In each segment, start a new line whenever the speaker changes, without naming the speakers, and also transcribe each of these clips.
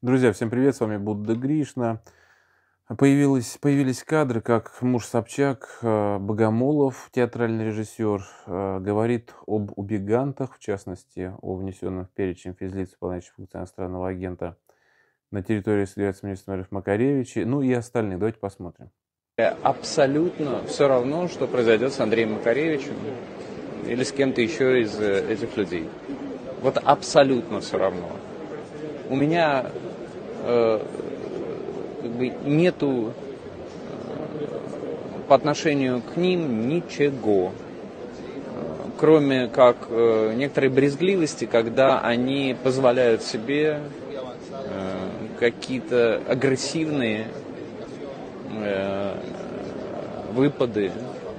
Друзья, всем привет, с вами Будда Гришна. Появились, появились кадры, как муж Собчак, э, Богомолов, театральный режиссер, э, говорит об убегантах, в частности, о внесенных в перечень физлиц, исполняющих функции иностранного агента на территории Соединенных Министров Макаревича, ну и остальные. Давайте посмотрим.
Абсолютно все равно, что произойдет с Андреем Макаревичем или с кем-то еще из э, этих людей. Вот абсолютно все равно. У меня Э, как бы нету э, по отношению к ним ничего, э, кроме как некоторой брезгливости, когда они позволяют себе какие-то агрессивные выпады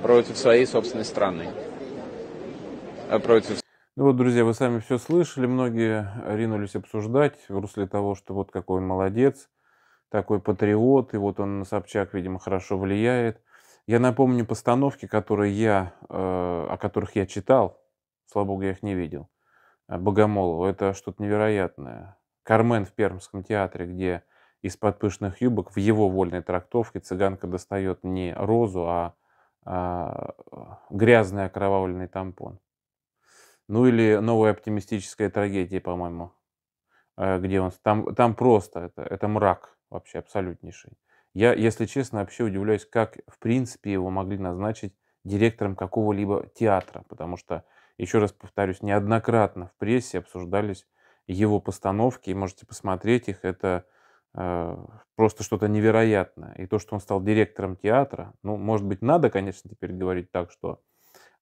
против своей собственной страны, против
ну вот, друзья, вы сами все слышали, многие ринулись обсуждать в русле того, что вот какой он молодец, такой патриот, и вот он на Собчак, видимо, хорошо влияет. Я напомню постановки, которые я, э, о которых я читал, слава богу, я их не видел, э, Богомолову. Это что-то невероятное. Кармен в Пермском театре, где из-под пышных юбок в его вольной трактовке цыганка достает не розу, а, а э, грязный окровавленный тампон. Ну или новая оптимистическая трагедия, по-моему, э, где он там, там просто это, это мрак вообще абсолютнейший. Я, если честно, вообще удивляюсь, как в принципе его могли назначить директором какого-либо театра, потому что, еще раз повторюсь, неоднократно в прессе обсуждались его постановки, и можете посмотреть их, это э, просто что-то невероятное. И то, что он стал директором театра, ну, может быть, надо, конечно, теперь говорить так, что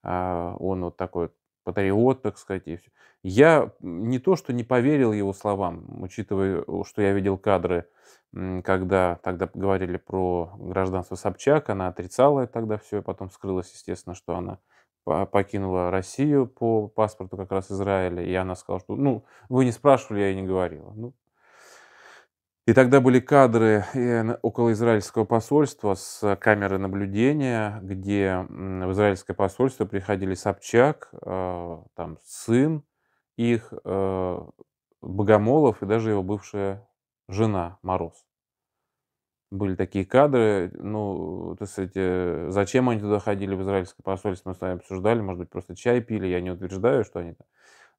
э, он вот такой патриот, так сказать, и все. Я не то, что не поверил его словам, учитывая, что я видел кадры, когда тогда говорили про гражданство Собчак, она отрицала тогда все, и потом скрылась, естественно, что она покинула Россию по паспорту как раз Израиля, и она сказала, что, ну, вы не спрашивали, я и не говорила. Ну, и тогда были кадры э, около израильского посольства с э, камеры наблюдения, где в израильское посольство приходили Собчак, э, там сын их, Богомолов и даже его бывшая жена Мороз. Были такие кадры, ну, то есть, зачем они туда ходили в израильское посольство, мы с вами обсуждали, может быть, просто чай пили, я не утверждаю, что они там.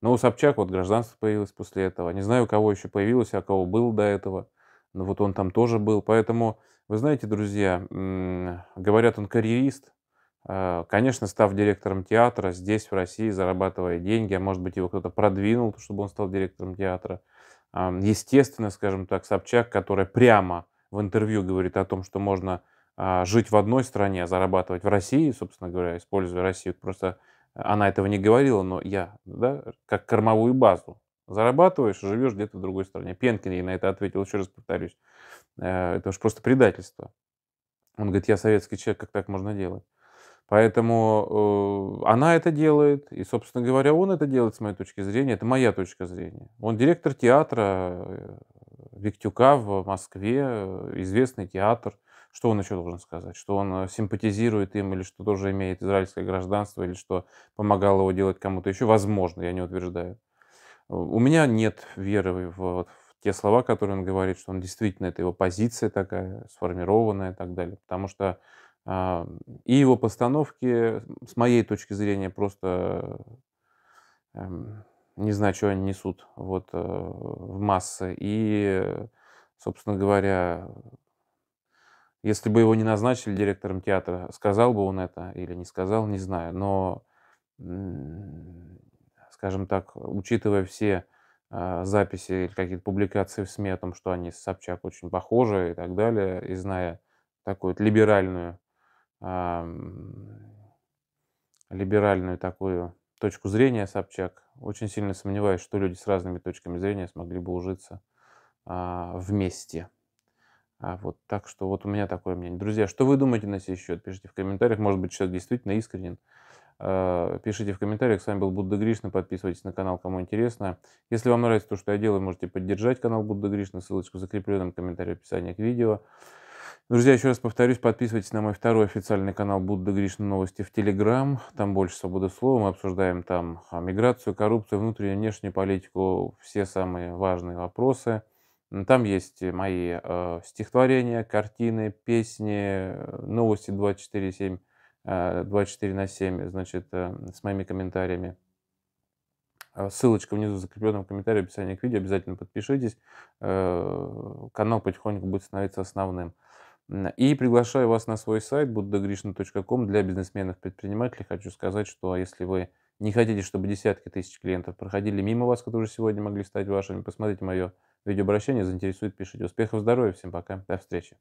Но у Собчак вот гражданство появилось после этого. Не знаю, у кого еще появилось, а у кого было до этого. Ну вот он там тоже был. Поэтому, вы знаете, друзья, говорят, он карьерист. Э, конечно, став директором театра здесь, в России, зарабатывая деньги, а может быть, его кто-то продвинул, чтобы он стал директором театра. Естественно, скажем так, Собчак, которая прямо в интервью говорит о том, что можно а, жить в одной стране, а зарабатывать в России, собственно говоря, используя Россию. Просто э, она этого не говорила, но я, да, как кормовую базу, зарабатываешь, живешь где-то в другой стране. Пенкин ей на это ответил, еще раз повторюсь. Э, это уж просто предательство. Он говорит, я советский человек, как так можно делать? Поэтому э, она это делает, и, собственно говоря, он это делает, с моей точки зрения, это моя точка зрения. Он директор театра э, Виктюка в Москве, э, известный театр. Что он еще должен сказать? Что он симпатизирует им, или что тоже имеет израильское гражданство, или что помогало его делать кому-то еще? Возможно, я не утверждаю. У меня нет веры в, в те слова, которые он говорит, что он действительно, это его позиция такая, сформированная и так далее. Потому что э, и его постановки, с моей точки зрения, просто э, не знаю, что они несут вот, э, в массы. И, собственно говоря, если бы его не назначили директором театра, сказал бы он это или не сказал, не знаю. Но скажем так, учитывая все а, записи или какие-то публикации в СМИ о том, что они с Собчак очень похожи и так далее, и зная такую вот либеральную, а, либеральную такую точку зрения Собчак, очень сильно сомневаюсь, что люди с разными точками зрения смогли бы ужиться а, вместе. А вот так что вот у меня такое мнение. Друзья, что вы думаете на сей счет? Пишите в комментариях. Может быть, человек действительно искренен. Э, пишите в комментариях. С вами был Будда Гришна. Подписывайтесь на канал, кому интересно. Если вам нравится то, что я делаю, можете поддержать канал Будда Гришна. Ссылочку в закрепленном комментарии в описании к видео. Друзья, еще раз повторюсь, подписывайтесь на мой второй официальный канал Будда Гришна Новости в Телеграм. Там больше свободы слова. Мы обсуждаем там а, миграцию, коррупцию, внутреннюю внешнюю политику, все самые важные вопросы. Там есть мои э, стихотворения, картины, песни, э, новости 24-7. 24 э, на 7, значит, э, с моими комментариями. Э, ссылочка внизу в закрепленном комментарии, в описании к видео. Обязательно подпишитесь. Канал потихоньку будет становиться основным. И приглашаю вас на свой сайт buddhagrishna.com для бизнесменов-предпринимателей. Хочу сказать, что а если вы не хотите, чтобы десятки тысяч клиентов проходили мимо вас, которые сегодня могли стать вашими, посмотрите мое видеообращение, заинтересует, пишите. Успехов, здоровья, всем пока, до встречи.